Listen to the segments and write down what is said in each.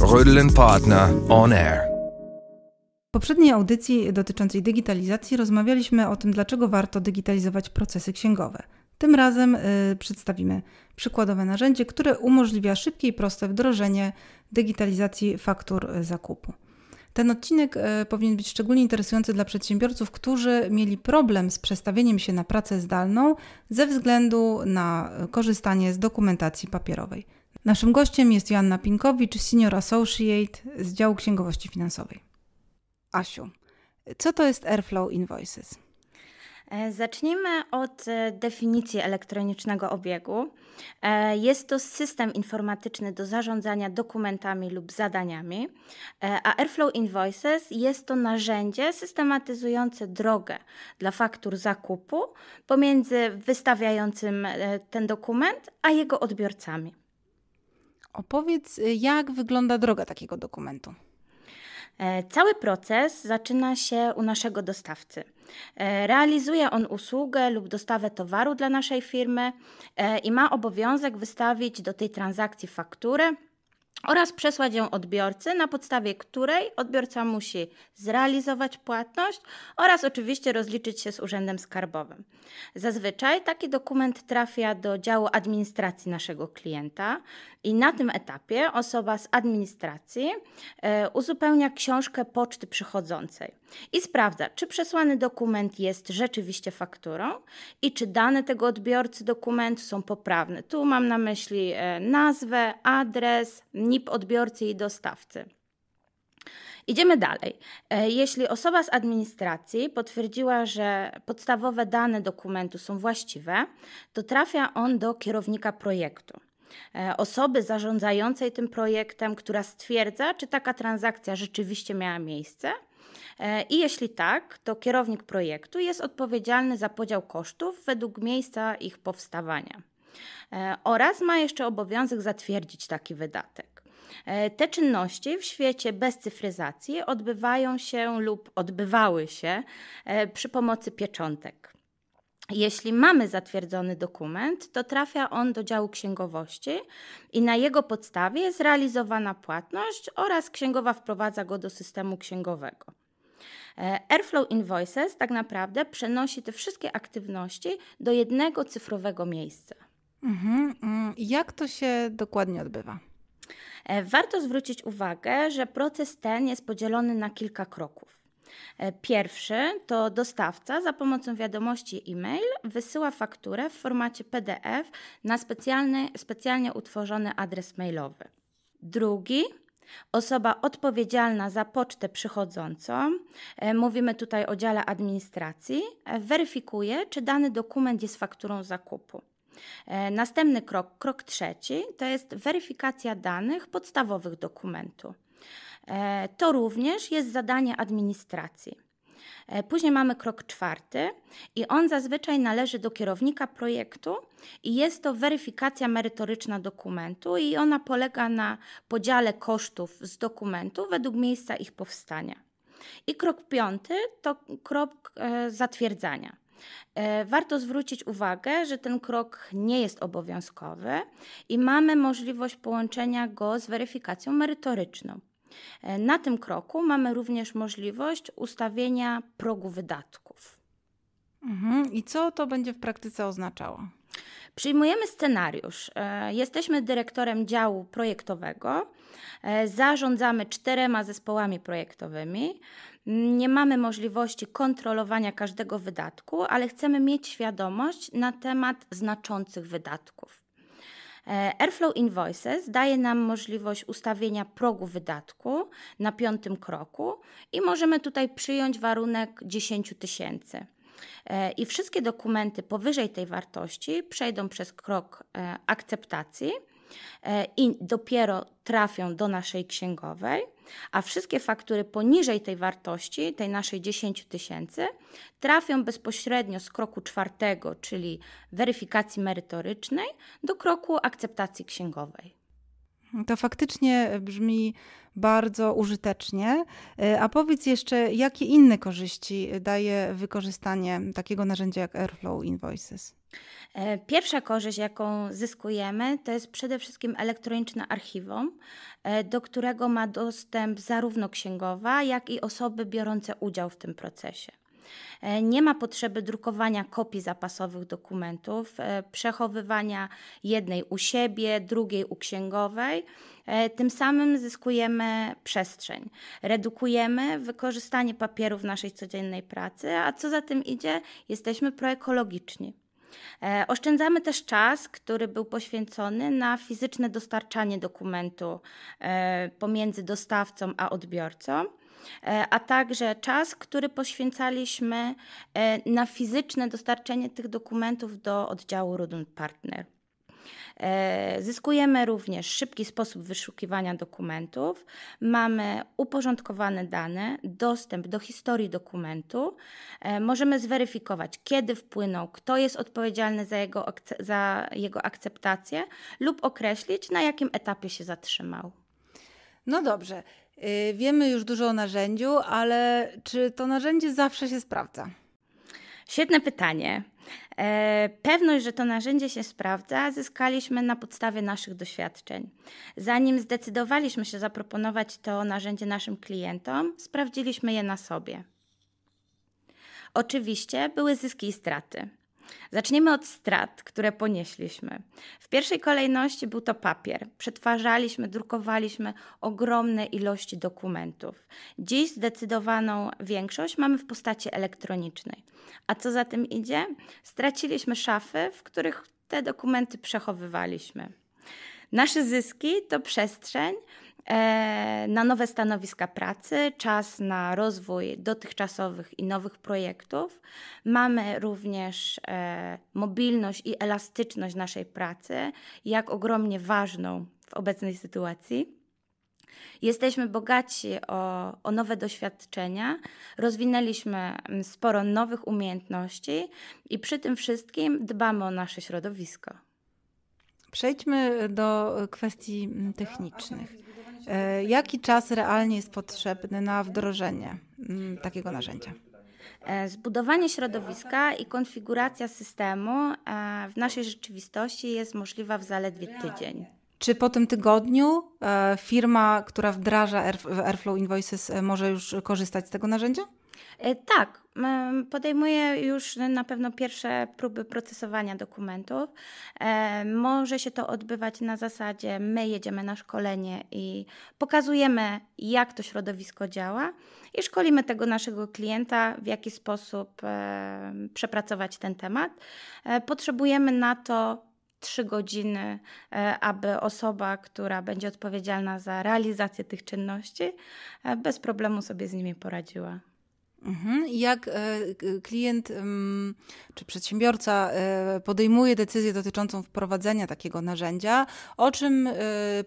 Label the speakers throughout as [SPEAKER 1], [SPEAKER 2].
[SPEAKER 1] Rödlen Partner On Air. W poprzedniej audycji dotyczącej digitalizacji rozmawialiśmy o tym, dlaczego warto digitalizować procesy księgowe. Tym razem y, przedstawimy przykładowe narzędzie, które umożliwia szybkie i proste wdrożenie digitalizacji faktur y, zakupu. Ten odcinek y, powinien być szczególnie interesujący dla przedsiębiorców, którzy mieli problem z przestawieniem się na pracę zdalną ze względu na y, korzystanie z dokumentacji papierowej. Naszym gościem jest Joanna Pinkowicz, Senior Associate z działu Księgowości Finansowej. Asiu, co to jest Airflow Invoices?
[SPEAKER 2] E, Zacznijmy od e, definicji elektronicznego obiegu. E, jest to system informatyczny do zarządzania dokumentami lub zadaniami, a Airflow Invoices jest to narzędzie systematyzujące drogę dla faktur zakupu pomiędzy wystawiającym ten dokument a jego odbiorcami. Opowiedz, y, jak wygląda droga takiego dokumentu. E, cały proces zaczyna się u naszego dostawcy. E, realizuje on usługę lub dostawę towaru dla naszej firmy e, i ma obowiązek wystawić do tej transakcji fakturę oraz przesłać ją odbiorcy, na podstawie której odbiorca musi zrealizować płatność oraz oczywiście rozliczyć się z Urzędem Skarbowym. Zazwyczaj taki dokument trafia do działu administracji naszego klienta i na tym etapie osoba z administracji e, uzupełnia książkę poczty przychodzącej i sprawdza, czy przesłany dokument jest rzeczywiście fakturą i czy dane tego odbiorcy dokumentu są poprawne. Tu mam na myśli e, nazwę, adres, NIP odbiorcy i dostawcy. Idziemy dalej. E, jeśli osoba z administracji potwierdziła, że podstawowe dane dokumentu są właściwe, to trafia on do kierownika projektu. E, osoby zarządzającej tym projektem, która stwierdza, czy taka transakcja rzeczywiście miała miejsce, e, i jeśli tak, to kierownik projektu jest odpowiedzialny za podział kosztów według miejsca ich powstawania oraz ma jeszcze obowiązek zatwierdzić taki wydatek. E, te czynności w świecie bez cyfryzacji odbywają się lub odbywały się e, przy pomocy pieczątek. Jeśli mamy zatwierdzony dokument, to trafia on do działu księgowości i na jego podstawie jest realizowana płatność oraz księgowa wprowadza go do systemu księgowego. E, Airflow Invoices tak naprawdę przenosi te wszystkie aktywności do jednego cyfrowego miejsca.
[SPEAKER 1] Mhm. Mm, jak to się
[SPEAKER 2] dokładnie odbywa? E, warto zwrócić uwagę, że proces ten jest podzielony na kilka kroków. E, pierwszy to dostawca za pomocą wiadomości e-mail wysyła fakturę w formacie PDF na specjalny, specjalnie utworzony adres mailowy. Drugi Osoba odpowiedzialna za pocztę przychodzącą, e, mówimy tutaj o dziale administracji, weryfikuje, czy dany dokument jest fakturą zakupu. E, następny krok, krok trzeci, to jest weryfikacja danych podstawowych dokumentu. E, to również jest zadanie administracji. E, później mamy krok czwarty i on zazwyczaj należy do kierownika projektu i jest to weryfikacja merytoryczna dokumentu i ona polega na podziale kosztów z dokumentu według miejsca ich powstania. I krok piąty to krok zatwierdzania. E, warto zwrócić uwagę, że ten krok nie jest obowiązkowy i mamy możliwość połączenia go z weryfikacją merytoryczną. E, na tym kroku mamy również możliwość ustawienia progu wydatków. Mhm. I co to będzie w praktyce oznaczało? Przyjmujemy scenariusz. E, jesteśmy dyrektorem działu projektowego, zarządzamy czterema zespołami projektowymi. Nie mamy możliwości kontrolowania każdego wydatku, ale chcemy mieć świadomość na temat znaczących wydatków. E, Airflow Invoices daje nam możliwość ustawienia progu wydatku na piątym kroku i możemy tutaj przyjąć warunek 10 tysięcy. E, I wszystkie dokumenty powyżej tej wartości przejdą przez krok e, akceptacji E, i dopiero trafią do naszej księgowej, a wszystkie faktury poniżej tej wartości, tej naszej 10 tysięcy, trafią bezpośrednio z kroku czwartego, czyli weryfikacji merytorycznej, do kroku akceptacji księgowej.
[SPEAKER 1] To faktycznie brzmi bardzo użytecznie. E, a powiedz jeszcze, jakie inne korzyści daje wykorzystanie takiego narzędzia jak Airflow Invoices?
[SPEAKER 2] E, pierwsza korzyść, jaką zyskujemy, to jest przede wszystkim elektroniczne archiwum, e, do którego ma dostęp zarówno księgowa, jak i osoby biorące udział w tym procesie. E, nie ma potrzeby drukowania kopii zapasowych dokumentów, przechowywania jednej u siebie, drugiej u księgowej. Tym samym zyskujemy przestrzeń, redukujemy wykorzystanie papieru w naszej codziennej pracy, a co za tym idzie, jesteśmy proekologiczni. E, oszczędzamy też czas, który był poświęcony na fizyczne dostarczanie dokumentu e, pomiędzy dostawcą a odbiorcą e, a także czas, który poświęcaliśmy na fizyczne dostarczenie tych dokumentów do oddziału Rudun Partner. E, zyskujemy również szybki sposób wyszukiwania dokumentów, mamy uporządkowane dane, dostęp do historii dokumentu, e, możemy zweryfikować, kiedy wpłynął, kto jest odpowiedzialny za jego, za jego akceptację lub określić, na jakim
[SPEAKER 1] etapie się zatrzymał. No dobrze, y, wiemy już dużo o narzędziu, ale czy to narzędzie zawsze się sprawdza? Świetne pytanie.
[SPEAKER 2] E, pewność, że to narzędzie się sprawdza, zyskaliśmy na podstawie naszych doświadczeń. Zanim zdecydowaliśmy się zaproponować to narzędzie naszym klientom, sprawdziliśmy je na sobie. Oczywiście były zyski i straty. Zaczniemy od strat, które ponieśliśmy. W pierwszej kolejności był to papier. Przetwarzaliśmy, drukowaliśmy ogromne ilości dokumentów. Dziś zdecydowaną większość mamy w postaci elektronicznej. A co za tym idzie? Straciliśmy szafy, w których te dokumenty przechowywaliśmy. Nasze zyski to przestrzeń, E, na nowe stanowiska pracy, czas na rozwój dotychczasowych i nowych projektów. Mamy również e, mobilność i elastyczność naszej pracy, jak ogromnie ważną w obecnej sytuacji. Jesteśmy bogaci o, o, nowe doświadczenia, rozwinęliśmy mm, sporo nowych umiejętności i przy tym
[SPEAKER 1] wszystkim dbamy o nasze środowisko. Przejdźmy do kwestii mm, technicznych. E, jaki czas realnie jest potrzebny na wdrożenie mm, takiego narzędzia? E, zbudowanie środowiska i konfiguracja
[SPEAKER 2] systemu e, w naszej rzeczywistości jest możliwa w zaledwie tydzień.
[SPEAKER 1] Czy po tym tygodniu firma, która wdraża Airflow Invoices, może już korzystać z tego narzędzia?
[SPEAKER 2] E, tak, podejmuje już na pewno pierwsze próby procesowania dokumentów. E, może się to odbywać na zasadzie my jedziemy na szkolenie i pokazujemy, jak to środowisko działa i szkolimy tego naszego klienta, w jaki sposób e, przepracować ten temat. Potrzebujemy na to trzy godziny, aby osoba, która będzie odpowiedzialna za realizację tych czynności, bez problemu sobie z nimi
[SPEAKER 1] poradziła. Mhm. Jak e, klient czy przedsiębiorca e, podejmuje decyzję dotyczącą wprowadzenia takiego narzędzia, o czym e,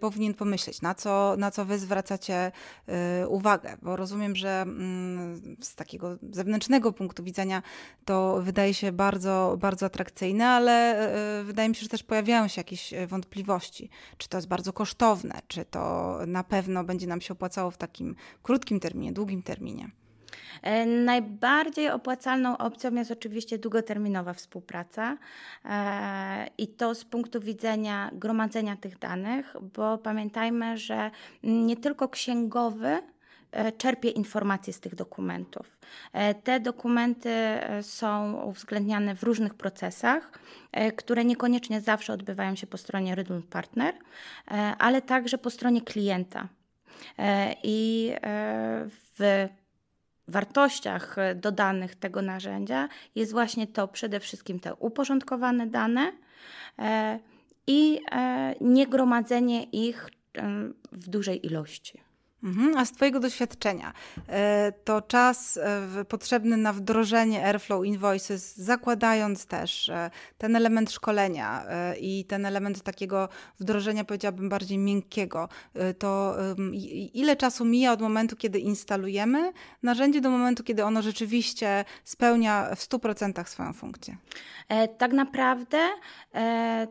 [SPEAKER 1] powinien pomyśleć, na co, na co wy zwracacie uwagę? Bo rozumiem, że mm, z takiego zewnętrznego punktu widzenia to wydaje się bardzo, bardzo atrakcyjne, ale wydaje mi się, że też pojawiają się jakieś wątpliwości. Czy to jest bardzo kosztowne, czy to na pewno będzie nam się opłacało w takim krótkim terminie, długim terminie? E, najbardziej opłacalną opcją jest oczywiście długoterminowa
[SPEAKER 2] współpraca e, i to z punktu widzenia gromadzenia tych danych, bo pamiętajmy, że nie tylko księgowy e, czerpie informacje z tych dokumentów. Te dokumenty są uwzględniane w różnych procesach, które niekoniecznie zawsze odbywają się po stronie Rydul Partner, ale także po stronie klienta. I w wartościach e, dodanych tego narzędzia jest właśnie to przede wszystkim te uporządkowane dane e, i e, niegromadzenie
[SPEAKER 1] ich w dużej ilości. Mhm, a z Twojego doświadczenia, e, to czas e, potrzebny na wdrożenie Airflow Invoices, zakładając też e, ten element szkolenia i ten element takiego wdrożenia, powiedziałabym, bardziej miękkiego, to ile czasu mija od momentu, kiedy instalujemy narzędzie, do momentu, kiedy ono rzeczywiście spełnia w 100% swoją funkcję? Tak naprawdę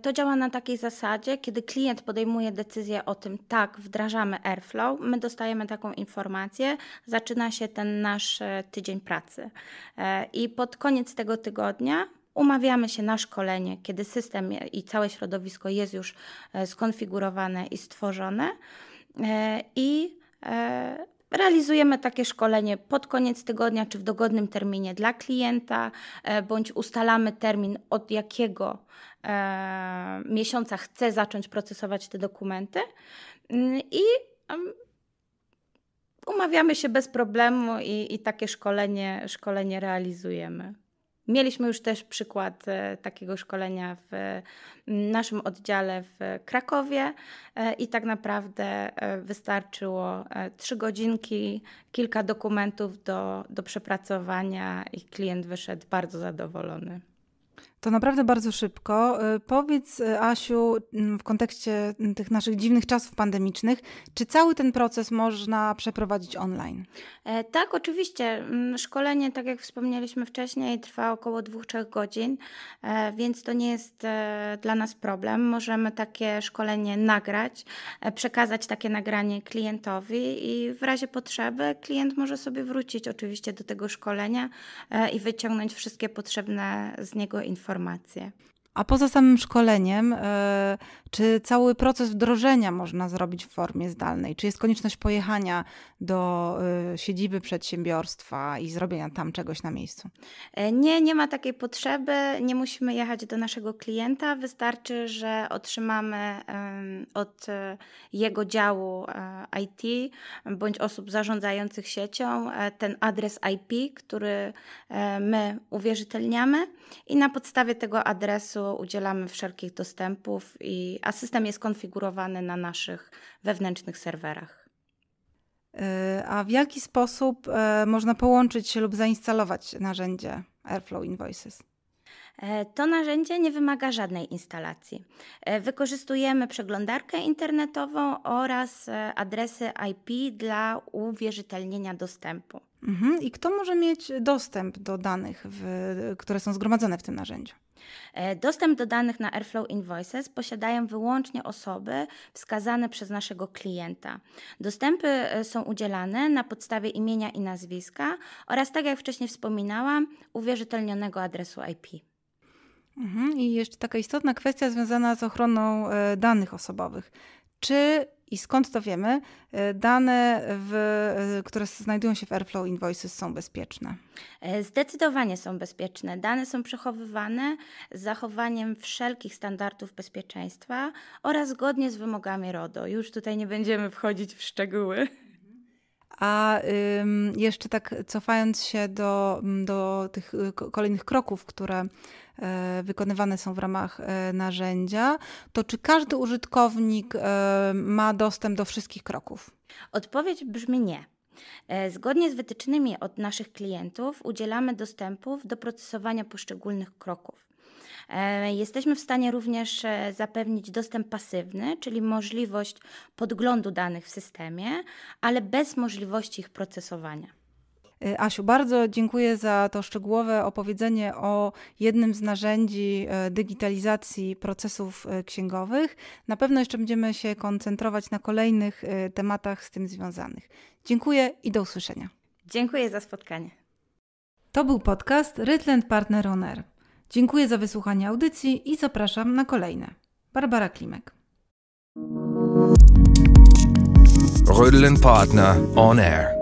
[SPEAKER 1] to działa na takiej zasadzie, kiedy klient podejmuje
[SPEAKER 2] decyzję o tym, tak, wdrażamy Airflow, my dostajemy dostajemy taką informację, zaczyna się ten nasz e, tydzień pracy. E, I pod koniec tego tygodnia umawiamy się na szkolenie, kiedy system i całe środowisko jest już e, skonfigurowane i stworzone. I realizujemy takie szkolenie pod koniec tygodnia czy w dogodnym terminie dla klienta, bądź ustalamy termin, od jakiego miesiąca chce zacząć procesować te dokumenty. Mm, I umawiamy się bez problemu i, i takie szkolenie, szkolenie realizujemy. Mieliśmy już też przykład e, takiego szkolenia w naszym oddziale w Krakowie e, i tak naprawdę e, wystarczyło trzy godzinki, kilka dokumentów do, do przepracowania i klient wyszedł bardzo zadowolony.
[SPEAKER 1] To naprawdę bardzo szybko. Y, powiedz, y, Asiu, mm, w kontekście mm, tych naszych dziwnych czasów pandemicznych, czy cały ten proces można przeprowadzić online? E, tak,
[SPEAKER 2] oczywiście. Mm, szkolenie, tak jak wspomnieliśmy wcześniej, trwa około 2-3 godzin, e, więc to nie jest e, dla nas problem. Możemy takie szkolenie nagrać, przekazać takie nagranie klientowi i w razie potrzeby klient może sobie wrócić oczywiście do tego szkolenia i wyciągnąć wszystkie potrzebne z niego informacje. informacje.
[SPEAKER 1] A poza samym szkoleniem, e, czy cały proces wdrożenia można zrobić w formie zdalnej? Czy jest konieczność pojechania do e, siedziby przedsiębiorstwa i zrobienia tam czegoś na miejscu? E, nie, nie ma takiej potrzeby. Nie musimy
[SPEAKER 2] jechać do naszego klienta. Wystarczy, że otrzymamy od jego działu IT bądź osób zarządzających siecią ten adres IP, który my uwierzytelniamy i na podstawie tego adresu udzielamy wszelkich dostępów, i, a system jest konfigurowany na
[SPEAKER 1] naszych wewnętrznych serwerach. Y, a w jaki sposób e, można połączyć lub zainstalować narzędzie Airflow Invoices? E, to
[SPEAKER 2] narzędzie nie wymaga żadnej instalacji. E, wykorzystujemy przeglądarkę internetową oraz adresy IP dla uwierzytelnienia dostępu.
[SPEAKER 1] Mhm. I kto może mieć dostęp do danych, w, które są zgromadzone w tym narzędziu?
[SPEAKER 2] E, dostęp do danych na Airflow Invoices posiadają wyłącznie osoby wskazane przez naszego klienta. Dostępy e, są udzielane na podstawie imienia i nazwiska oraz,
[SPEAKER 1] tak jak wcześniej wspominałam,
[SPEAKER 2] uwierzytelnionego adresu IP.
[SPEAKER 1] Mhm. I jeszcze taka istotna kwestia związana z ochroną e, danych osobowych. Czy i skąd to wiemy? Y, dane, w, y, które znajdują się w Airflow Invoices są bezpieczne.
[SPEAKER 2] E, zdecydowanie są bezpieczne. Dane
[SPEAKER 1] są przechowywane
[SPEAKER 2] z zachowaniem wszelkich standardów bezpieczeństwa oraz zgodnie z wymogami RODO.
[SPEAKER 1] Już tutaj nie będziemy wchodzić w szczegóły. A jeszcze tak cofając się do, mm, do tych y, kolejnych kroków, które e, wykonywane są w ramach e, narzędzia, to czy każdy użytkownik e, ma dostęp do wszystkich kroków? Odpowiedź brzmi nie. Zgodnie z wytycznymi
[SPEAKER 2] od naszych klientów udzielamy dostępów do procesowania poszczególnych kroków. E, jesteśmy w stanie również e, zapewnić dostęp pasywny, czyli możliwość
[SPEAKER 1] podglądu danych w systemie, ale bez możliwości ich procesowania. E, Asiu, bardzo dziękuję za to szczegółowe opowiedzenie o jednym z narzędzi digitalizacji procesów księgowych. Na pewno jeszcze będziemy się koncentrować na kolejnych tematach z tym związanych. Dziękuję i do usłyszenia. Dziękuję za spotkanie. To był podcast Rytland Partner On Dziękuję za wysłuchanie audycji i zapraszam na kolejne. Barbara Klimek. Rödlen Partner On Air.